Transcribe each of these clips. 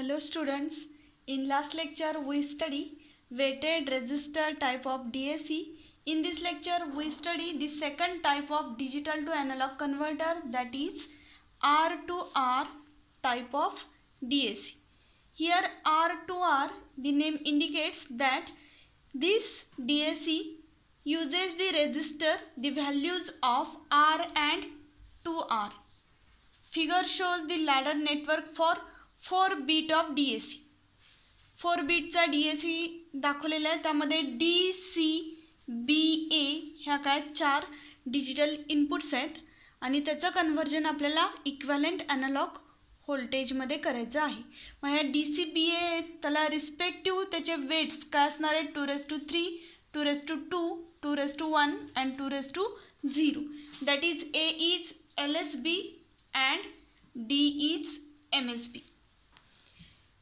Hello students, in last lecture we study weighted resistor type of DAC. In this lecture we study the second type of digital to analog converter that is R to R type of DAC. Here R to R the name indicates that this DAC uses the resistor the values of R and 2R. Figure shows the ladder network for four bit of D A C four बीटचा D S C दाखवलेला आहे त्यामध्ये D C B A ह्या काय चार digital inputs आहेत आणि त्याचं कन्व्हर्जन आपल्याला इक्वॅलंट ॲनालॉग व्होल्टेजमध्ये करायचं आहे मग ह्या डी सी बी ए त्याला रिस्पेक्टिव्ह त्याचे वेट्स काय असणार आहेत two raise to three two raise to two two raise to one and two raise to zero that is A is L S B and D is M S B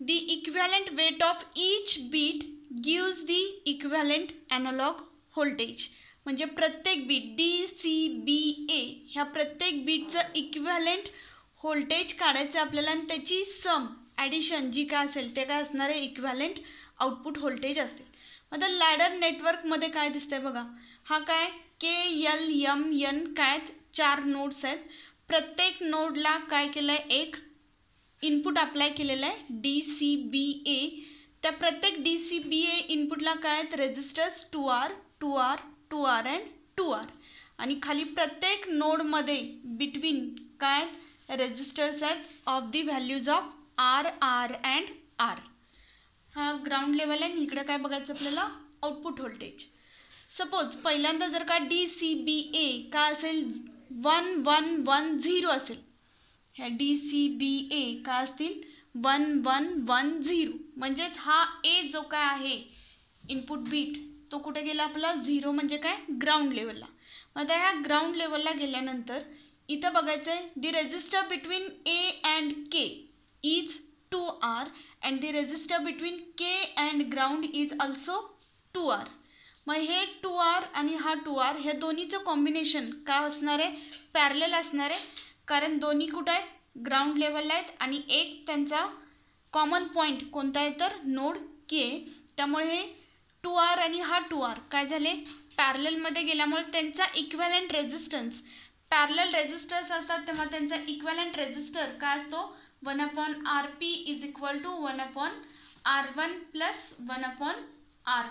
The equivalent weight of each bit gives the equivalent analog voltage. म्हणजे प्रत्येक bit D C B A ह्या प्रत्येक बीटचं इक्वॅलेंट voltage काढायचं आपल्याला आणि त्याची सम addition जी काय असेल ते काय असणारे इक्वॅलेंट आउटपुट व्होल्टेज असतील मग तर लॅडर नेटवर्कमध्ये काय दिसतंय बघा हा काय के एल यम यन काय चार नोड्स आहेत प्रत्येक नोडला काय केलं आहे एक इनपुट अप्लाय केलेलं आहे डी सी बी ए त्या प्रत्येक डी सी बी ए इनपुटला काय आहेत resistors two R two R two R and two R आणि खाली प्रत्येक नोडमध्ये बिटवीन काय आहेत रेजिस्टर्स आहेत of the values of R R and R हा ग्राउंड लेवल आहे आणि इकडे काय बघायचं आपल्याला आउटपुट व्होल्टेज सपोज पहिल्यांदा जर का डी सी बी ए का असेल वन वन वन झिरो असेल ह्या डी सी बी ए काय असतील वन वन वन झिरो म्हणजेच हा ए जो काय आहे इनपुट बीट तो कुठे गेला आपला झिरो म्हणजे काय ग्राउंड लेवलला मग आता ह्या ग्राउंड लेवलला गेल्यानंतर इथं बघायचं आहे the resistor between A and K is two R and the resistor between K and ground is also two R मग हे टू आर आणि हा टू आर हे दोन्हीचं कॉम्बिनेशन काय असणार आहे पॅरलेल असणार आहे कारण दोन्ही कुठं आहेत ग्राउंड लेवलला आहेत आणि एक त्यांचा कॉमन पॉईंट कोणता आहे तर नोड के त्यामुळे हे टू आर आणि हा टू आर काय झाले पॅरलमध्ये गेल्यामुळे त्यांचा इक्वॅलंट रेजिस्टन्स पॅरल रेजिस्टर्स असतात तेव्हा त्यांचा इक्वॅलंट रेजिस्टर काय असतो one upon R P is equal to one upon R one plus one upon R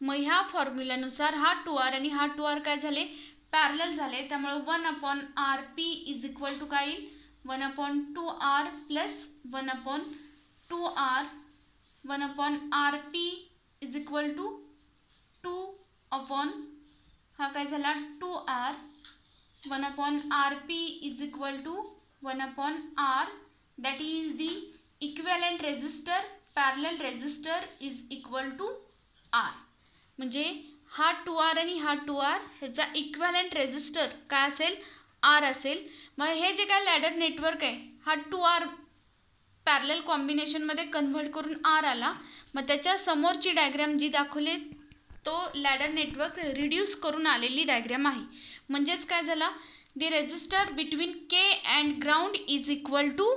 मग ह्या फॉर्म्युल्यानुसार हा टू आर आणि हा टू आर काय झाले पॅरल झाले त्यामुळे one upon R P is equal to काय येईल one upon two R plus one upon two R one upon R P is equal to two upon हा काय झाला two R one upon R P is equal to one upon R that is the equivalent resistor parallel resistor is equal to R म्हणजे हा two R आणि हा two R ह्याचा equivalent resistor काय असेल आर असेल मग हे जे काय लॅडर नेटवर्क आहे हा टू आर पॅरल कॉम्बिनेशनमध्ये कन्व्हर्ट करून आर आला मग त्याच्या समोरची डायग्रॅम जी दाखवली तो लॅडर नेटवर्क रिड्यूस करून आलेली डायग्रॅम आहे म्हणजेच काय झाला the resistor between K and ground is equal to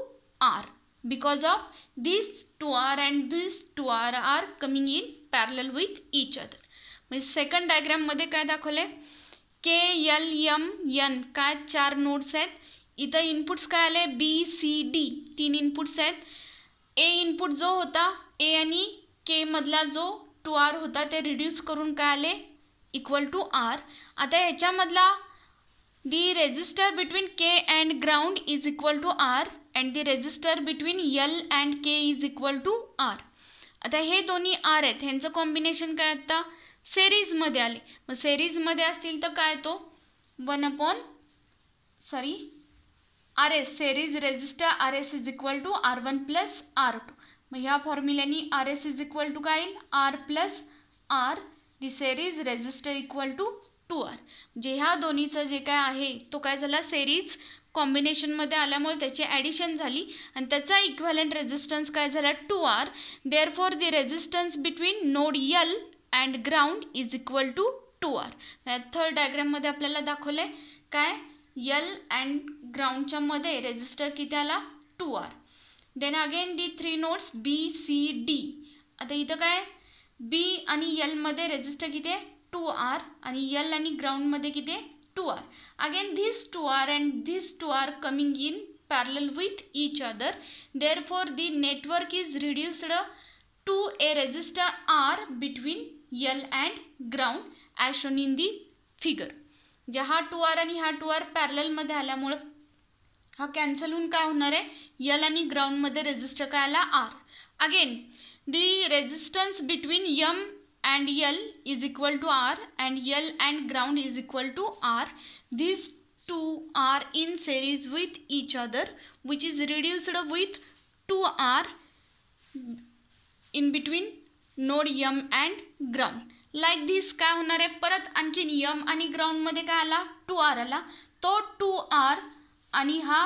R because of this two R and this two R are coming in parallel with each other म्हणजे second डायग्रॅममध्ये काय दाखवले के यल एम एन काय चार नोट्स आहेत इथं inputs काय आले बी सी डी तीन इनपुट्स आहेत ए इनपुट जो होता ए आणि केमधला जो टू आर होता ते रिड्यूस करून काय आले इक्वल टू आर आता ह्याच्यामधला the resistor between K and ground is equal to R and the resistor between L and K is equal to R आता हे दोन्ही आर आहेत ह्यांचं कॉम्बिनेशन काय आता सेरीजमध्ये आले मग सेरीजमध्ये असतील तर काय तो one upon sorry R S series resistor R S is equal to R one plus R two मग ह्या फॉर्म्युल्यानी R S is equal to काय येईल R plus R the series resistor equal to two R म्हणजे ह्या दोन्हीचं जे काय आहे तो काय झाला सेरीज कॉम्बिनेशनमध्ये आल्यामुळे त्याची ॲडिशन झाली आणि त्याचा इक्वलंट रेजिस्टन्स काय झाला two R therefore the resistance between node L and ground is equal to two R third डायग्राममध्ये आपल्याला दाखवलं आहे काय यल अँड ग्राउंडच्या मध्ये रेजिस्टर किती आला two R then again the three nodes B C D आता इथं काय बी आणि यलमध्ये रेजिस्टर किती आहे टू आर आणि यल आणि ग्राउंडमध्ये किती आहे two R again this two R and this two R coming in parallel with each other therefore the network is reduced to a resistor R between L and ground as shown in the figure जे हा two R आणि हा two R पॅरलमध्ये आल्यामुळं हा cancel होऊन काय होणार आहे यल आणि ग्राउंडमध्ये रेजिस्टर काय आला R again the resistance between M and L is equal to R and L and ground is equal to R this two R in series with each other which is reduced with two R in between node M and ground like this काय होणार आहे परत आणखीन M आणि ग्राउंडमध्ये काय आला two R आला तो टू आर आणि हा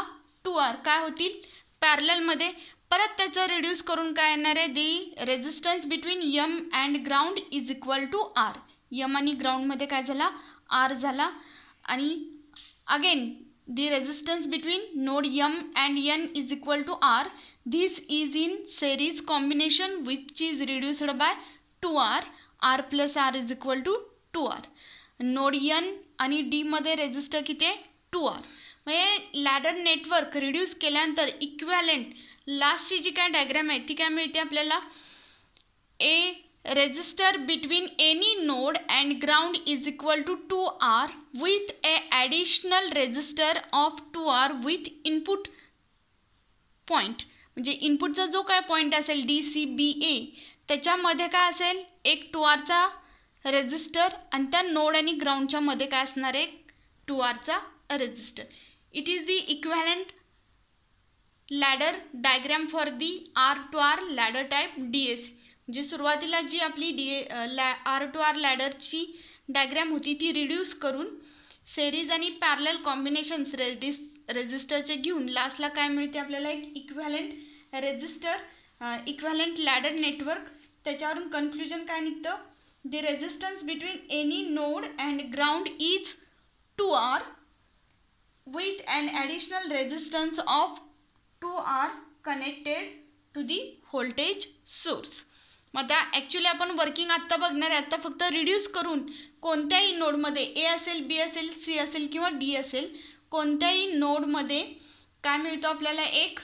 टू आर काय होतील पॅरलमध्ये परत त्याचं रिड्यूस करून काय येणार आहे the resistance between M and ground is equal to R M आणि ग्राउंडमध्ये काय झाला आर झाला आणि again the node M and m is n two R to r in series combination series combination which by two R 2r r R r equal to two 2r node n आणि d मध्ये resistor किती आहे two R म्हणजे ladder network reduce केल्यानंतर equivalent लास्टची जी काय diagram आहे ती काय मिळते आपल्याला A any node any ground is equal to two R 2R A a resistor of two 2R with input point म्हणजे इनपुटचा जो काय पॉईंट असेल डी सी बी ए त्याच्यामध्ये काय असेल एक टू आरचा रेजिस्टर आणि त्या नोड आणि ग्राउंडच्यामध्ये काय असणार एक टू आरचा resistor it is the equivalent ladder diagram for the R two R ladder type D S C जी सुरुवातीला जी आपली डी आर टू आर लॅडरची डायग्रॅम होती ती रिड्यूस करून सेरीज आणि पॅरल कॉम्बिनेशन्स रेजिस रेजिस्टरचे घेऊन लास्टला काय मिळते आपल्याला एक equivalent resistor equivalent ladder network त्याच्यावरून कन्क्ल्युजन काय निघतं the resistance between any node and ground is two R with and additional resistance of two R connected to the voltage source मग आता ॲक्च्युली आपण वर्किंग आत्ता बघणार आहे आत्ता फक्त रिड्यूस करून कोणत्याही नोडमध्ये ए असेल बी असेल सी असेल किंवा डी असेल कोणत्याही नोडमध्ये काय मिळतो आपल्याला एक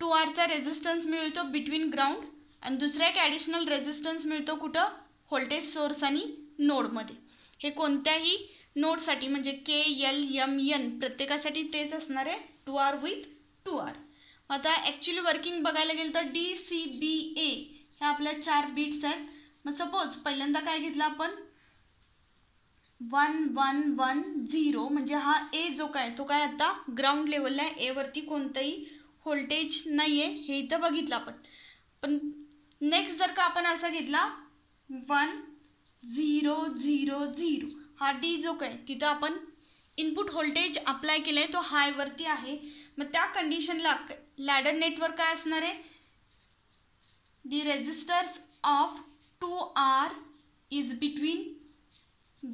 टू आरचा रेजिस्टन्स मिळतो बिटवीन ग्राउंड आणि दुसरा एक ॲडिशनल रेजिस्टन्स मिळतो कुठं व्होल्टेज सोर्स आणि नोडमध्ये हे कोणत्याही नोडसाठी म्हणजे के एल यम एन प्रत्येकासाठी तेच असणार आहे two R with two R आता ॲक्च्युली वर्किंग बघायला गेलं तर डी सी बी ए ह्या आपल्या चार बीट्स आहेत मग सपोज पहिल्यांदा काय घेतलं आपण वन वन वन झिरो म्हणजे हा ए जो काय तो काय आता ग्राउंड लेवलला आहे एवरती कोणताही व्होल्टेज नाही आहे हे इथं बघितलं आपण पण नेक्स्ट जर का आपण असा घेतला वन झिरो झिरो झिरो हा डी जो काय तिथं आपण इनपुट व्होल्टेज अप्लाय केला आहे तो हायवरती आहे मग त्या कंडिशनला लॅडर नेटवर्क काय असणार आहे the R of 2R is between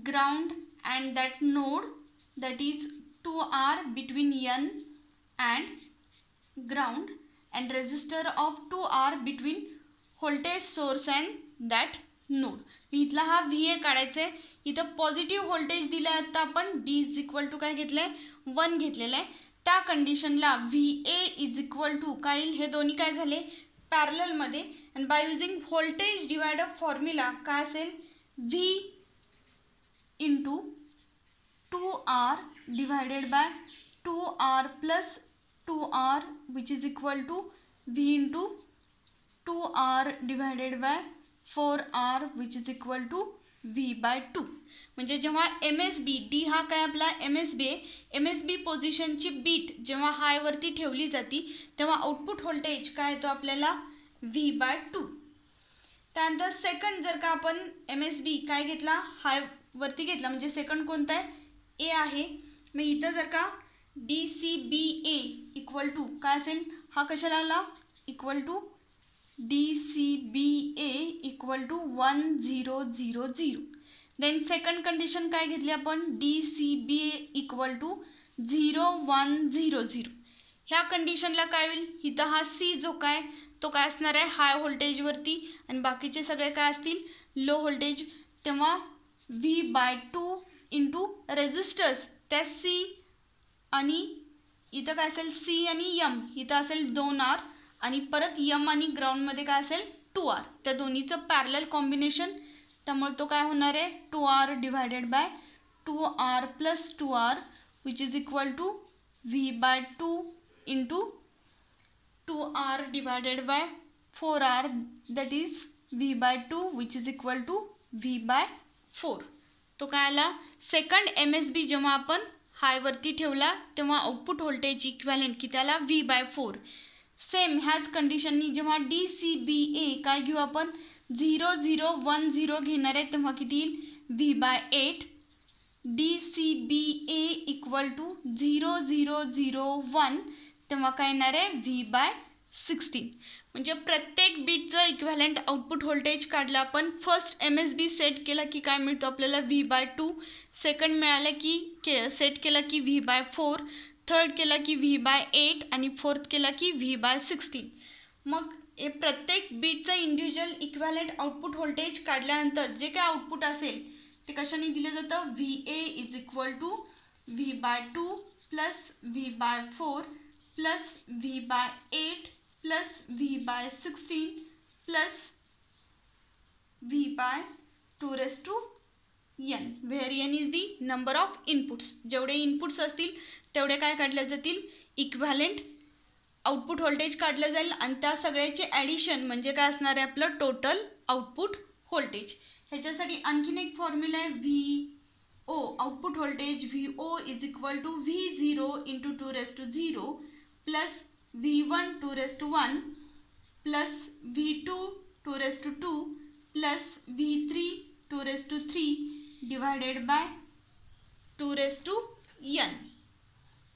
ground and that node that is 2R between N and ground and of of 2R between voltage source and that node इथला हा व्ही ए काढायचा आहे इथं positive voltage दिला आहे आता आपण D is equal to काय घेतलं आहे वन घेतलेलं आहे त्या कंडिशनला V A is equal to काय येईल हे दोन्ही काय झाले मधे and by using voltage divide formula formula काय V into two R divided by two R plus two R which is equal to V into two R divided by four R which is equal to V by two म्हणजे जेव्हा M S बी D हा काय आपला M S B आहे M S B पोझिशनची bit जेव्हा हायवरती ठेवली जाती तेव्हा आउटपुट व्होल्टेज काय येतो आपल्याला व्ही बाय टू त्यानंतर सेकंड जर का आपण एम एस बी काय घेतला हायवरती घेतला म्हणजे सेकंड कोणता आहे ए आहे मग इथं जर का D C B A equal to काय असेल हा कशाला आला equal to D C B equal to one zero zero zero then second condition काय घेतली आपण D C B equal to zero one zero zero ह्या कंडिशनला काय होईल इथं हा सी जो काय तो काय असणार आहे हाय व्होल्टेजवरती आणि बाकीचे सगळे काय असतील लो व्होल्टेज तेव्हा V by two into resistors त्या सी आणि इथं काय असेल सी आणि यम इथं असेल दोन आर आणि परत यम आणि ग्राउंडमध्ये काय असेल टू आर त्या दोन्हीचं पॅरलल कॉम्बिनेशन त्यामुळे तो काय होणार आहे two R divided by two R plus two R which is equal to V by two into two R divided by four R that is V by two which is equal to V by four तो काय आला second M S बी जेव्हा आपण हायवरती ठेवला तेव्हा output voltage इक्वॅलेंट की त्याला V by four same ह्याच कंडिशननी जेव्हा डी सी बी ए काय घेऊ आपण झिरो झिरो वन झिरो घेणार आहे तेव्हा किती येईल V by eight D C B A equal to zero zero zero one तेव्हा काय येणार आहे व्ही बाय सिक्स्टीन म्हणजे प्रत्येक बीटचं इक्वॅलंट आउटपुट व्होल्टेज काढलं आपण first M S B set केला की काय मिळतो आपल्याला व्ही बाय टू सेकंड मिळालं की के सेट केलं की व्ही बाय फोर थर्ड केला की व्ही बाय एट आणि फोर्थ केला की व्ही बाय सिक्सटीन मग हे प्रत्येक बीटचं इंडिव्हिज्युअल इक्वॅलेंट आउटपुट व्होल्टेज काढल्यानंतर जे काय आउटपुट असेल ते कशाने दिलं जातं V A is equal to V by two plus V by four plus V by eight plus V by sixteen plus V by two raise to n where n is the number of inputs जेवढे inputs असतील तेवढे काय काढले जातील इक्व्हॅलेंट output voltage काढलं जाईल आणि त्या सगळ्याचे ॲडिशन म्हणजे काय असणार आहे आपलं टोटल आउटपुट व्होल्टेज ह्याच्यासाठी आणखीन एक फॉर्म्युला आहे V O output voltage V O is equal to V zero into two raise to zero plus V one two raise to one plus V two two raise to two plus V three two raise to three divided by two raise to n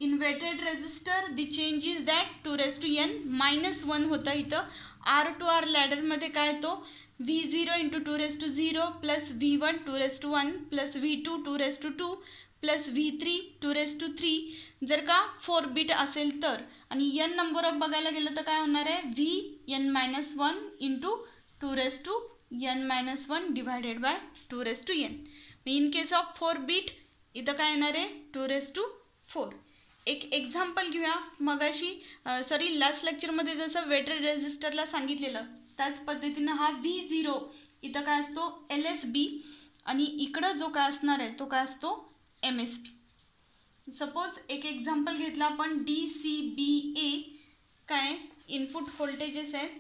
inverted resistor the change is that two raise to N minus one होता इथं R two R लॅडरमध्ये काय तो V zero into two raise to zero plus V one two raise to one plus V two two raise to two plus V three two raise to three जर का four bit असेल तर आणि N number of बघायला गेलं तर काय होणार आहे V N minus one into two raise to N minus one divided by two raise to N in case of four bit इथं काय येणार आहे टू रेस टू फोर एक एक्झाम्पल घेऊया मगाशी सॉरी लास्ट लेक्चरमध्ये जसं वेटर रेजिस्टरला सांगितलेलं त्याच पद्धतीनं हा व्ही झिरो इथं काय असतो एल एस बी आणि इकडं जो काय असणार आहे तो काय असतो एम एस बी सपोज एक एक्झाम्पल घेतला आपण डी सी बी ए काय इनपुट व्होल्टेजेस आहेत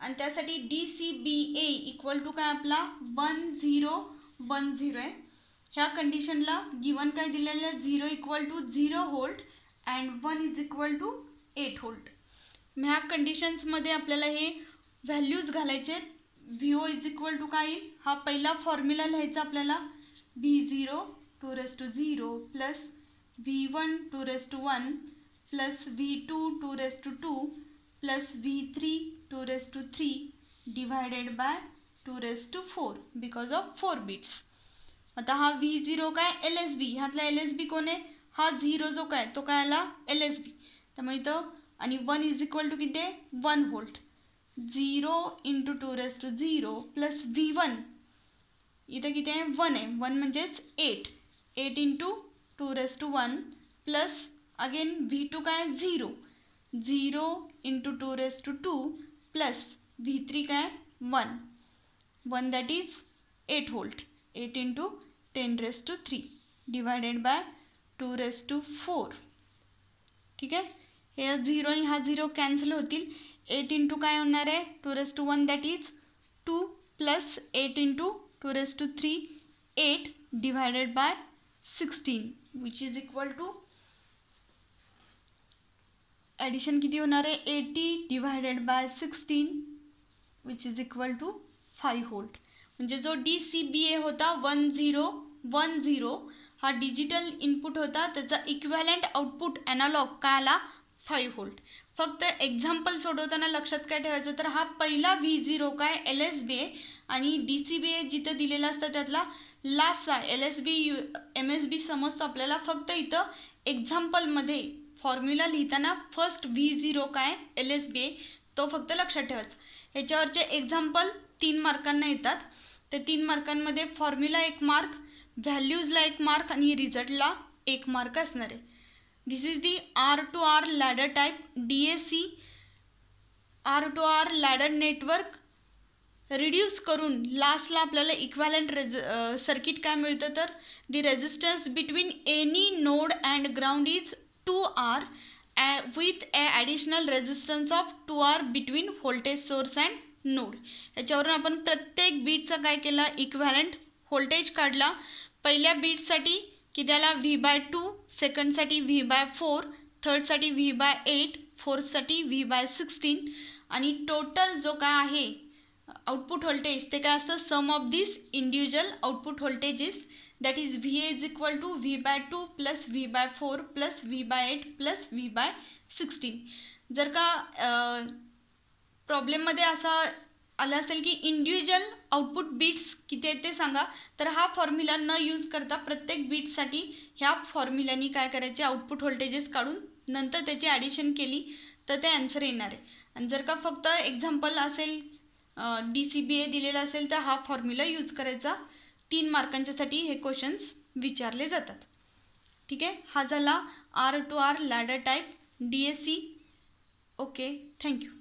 आणि त्यासाठी D C B A equal to काय आपला वन झिरो वन झिरो आहे ह्या कंडिशनला गिवन काय दिलेलं आहे zero equal to zero volt and one is equal to eight volt ह्या कंडिशन्समध्ये आपल्याला हे व्हॅल्यूज घालायचे आहेत V O is equal to काय हा पहिला फॉर्म्युला लिहायचा आपल्याला V zero two raise to zero plus V one two raise to one plus V two two raise to two plus V three two raise to three divided by two raise to four because of four beats आता हा V zero काय L S B ह्यातला L S B कोण आहे हा zero जो काय तो काय आला एल एस बी त्यामुळे इथं आणि वन इज इक्वल टू किती आहे one volt zero into two raise to zero plus V one इथं किती आहे वन आहे वन म्हणजेच eight eight into two raise to one plus again V two काय zero zero into two raise to two plus V three काय one one that is eight volt eight into ten raise to three divided by two raise to four ठीक है हे zero आणि हा zero cancel होतील eight into का होना है two raise to one that is two plus eight into two raise to three eight divided by sixteen which is equal to addition किती होणार है eighty divided by sixteen which is equal to five volt म्हणजे जो D C B ए होता one Ziro one Ziro हा digital input होता त्याचा equivalent output analogue काय आला फाईव्ह होल्ड फक्त एक्झाम्पल सोडवताना लक्षात काय ठेवायचं तर हा पहिला व्ही झिरो काय एल एस बी आहे आणि डी सी बी ए जिथं दिलेला असतं त्यातला लास्टचा एल एस बी यू एम एस बी समजतो आपल्याला फक्त इथं एक्झाम्पलमध्ये फॉर्म्युला लिहिताना फर्स्ट व्ही झिरो काय एल एस बी ए तो फक्त लक्षात ठेवायचा ह्याच्यावरचे एक्झाम्पल तीन मार्कांना येतात तर तीन मार्कांमध्ये फॉर्म्युला एक मार्क व्हॅल्यूजला एक मार्क आणि रिझल्टला एक मार्क असणार आहे this is the R two R ladder type D A C R two R ladder network reduce करून लास्टला आपल्याला इक्वॅलंट रेज सर्किट काय मिळतं तर the resistance between any node and ground is two R with a additional resistance of two R between voltage source and node याच्यावरून आपण प्रत्येक बीटचा काय केला इक्वॅलंट व्होल्टेज काढला पहिल्या बीटसाठी त्याला व्ही बाय टू सेकंडसाठी व्ही बाय फोर थर्डसाठी व्ही बाय एट फोर्थसाठी व्ही बाय सिक्स्टीन आणि टोटल जो काय आहे आउटपुट व्होल्टेज ते काय असतं sum of this individual output voltages that is V A equal to V by two plus V by four plus V by eight plus V by sixteen जर का प्रॉब्लेममध्ये असा आलं असेल की इंडिव्हिज्युअल आउटपुट बीट्स किती आहेत ते सांगा तर हा फॉर्म्युला न यूज करता प्रत्येक बीटसाठी ह्या फॉर्म्युल्यानी काय करायचे आउटपुट व्होल्टेजेस काढून नंतर त्याची ॲडिशन केली तर ते आन्सर येणार आहे आणि जर का फक्त एक्झाम्पल असेल डी सी बी ए दिलेला असेल तर हा फॉर्म्युला यूज करायचा तीन मार्कांच्यासाठी हे क्वेश्चन्स विचारले जातात ठीक आहे हा झाला R two R ladder type D S C okay thank you